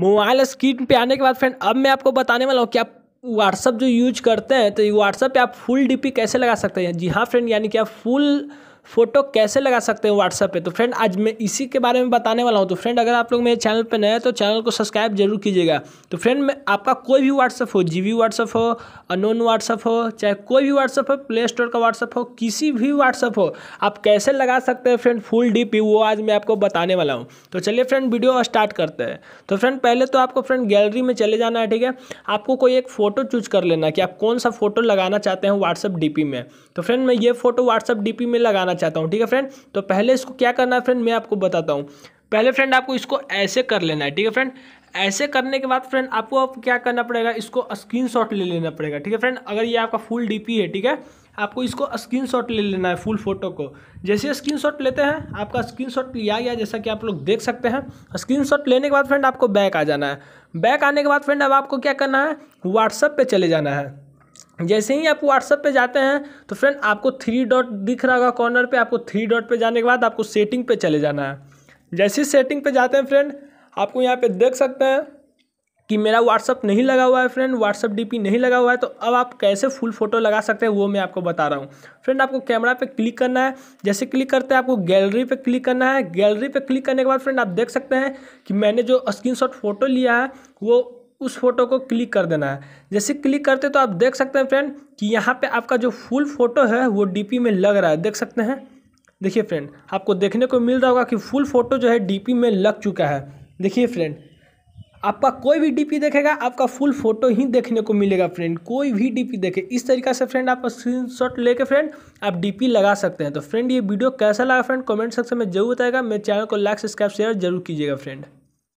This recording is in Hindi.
मोबाइल स्क्रीन पे आने के बाद फ्रेंड अब मैं आपको बताने वाला हूँ कि आप व्हाट्सअप जो यूज करते हैं तो व्हाट्सअप पे आप फुल डीपी कैसे लगा सकते हैं जी हाँ फ्रेंड यानी कि आप फुल फोटो कैसे लगा सकते हैं व्हाट्सएप पे तो फ्रेंड आज मैं इसी के बारे में बताने वाला हूँ तो फ्रेंड अगर आप लोग मेरे चैनल पे नए हैं तो चैनल को सब्सक्राइब जरूर कीजिएगा तो फ्रेंड मैं आपका कोई भी व्हाट्सअप हो जी वी व्हाट्सअप हो अनोन व्हाट्सअप हो चाहे कोई भी व्हाट्सअप हो प्ले स्टोर का व्हाट्सअप हो किसी भी व्हाट्सअप हो आप कैसे लगा सकते हैं फ्रेंड फुल डी वो आज मैं आपको बताने वाला हूँ तो चलिए फ्रेंड वीडियो स्टार्ट करते हैं तो फ्रेंड पहले तो आपको फ्रेंड गैलरी में चले जाना है ठीक है आपको कोई एक फ़ोटो चूज कर लेना कि आप कौन सा फ़ोटो लगाना चाहते हैं व्हाट्सअप डी में तो फ्रेंड मैं ये फ़ोटो व्हाट्सअप डी में लगाना चाहता हूँ ठीक है फ्रेंड तो पहले इसको क्या करना है फ्रेंड मैं आपको बताता हूँ पहले फ्रेंड आपको इसको ऐसे कर लेना है ठीक है फ्रेंड ऐसे करने के बाद फ्रेंड आपको अब क्या करना पड़ेगा इसको स्क्रीनशॉट ले लेना पड़ेगा ठीक है फ्रेंड अगर ये आपका फुल डीपी है ठीक है आपको इसको स्क्रीनशॉट ले लेना है फुल फोटो को जैसे स्क्रीनशॉट लेते हैं आपका स्क्रीनशॉट लिया गया जैसा कि आप लोग देख सकते हैं स्क्रीनशॉट लेने के बाद फ्रेंड आपको बैक आ जाना है बैक आने के बाद फ्रेंड अब आपको क्या करना है व्हाट्सअप पर चले जाना है जैसे ही आप व्हाट्सअप पे जाते हैं तो फ्रेंड आपको थ्री डॉट दिख रहा होगा कॉर्नर पे आपको थ्री डॉट पे जाने के बाद आपको सेटिंग पे चले जाना है जैसे सेटिंग पे जाते हैं फ्रेंड आपको यहाँ पे देख सकते हैं कि मेरा व्हाट्सअप नहीं लगा हुआ है फ्रेंड व्हाट्सअप डीपी नहीं लगा हुआ है तो अब आप कैसे फुल फोटो लगा सकते हैं वो मैं आपको बता रहा हूँ फ्रेंड आपको कैमरा पे क्लिक करना है जैसे क्लिक करते हैं आपको गैलरी पे क्लिक करना है गैलरी पे क्लिक करने के बाद फ्रेंड आप देख सकते हैं कि मैंने जो स्क्रीनशॉट फोटो लिया है वो उस फोटो को क्लिक कर देना है जैसे क्लिक करते तो आप देख सकते हैं फ्रेंड कि यहाँ पे आपका जो फुल फोटो है वो डीपी में लग रहा है देख सकते हैं देखिए फ्रेंड आपको देखने को मिल रहा होगा कि फुल फोटो जो है डी में लग चुका है देखिए फ्रेंड आपका कोई भी डीपी देखेगा आपका फुल फोटो ही देखने को मिलेगा फ्रेंड कोई भी डीपी देखे इस तरीका से फ्रेंड आप शॉट लेके फ्रेंड आप डीपी लगा सकते हैं तो फ्रेंड ये वीडियो कैसा लगा फ्रेंड कमेंट सेक्शन में जरूर बताएगा मेरे चैनल को लाइक सब्सक्राइब शेयर जरूर कीजिएगा फ्रेंड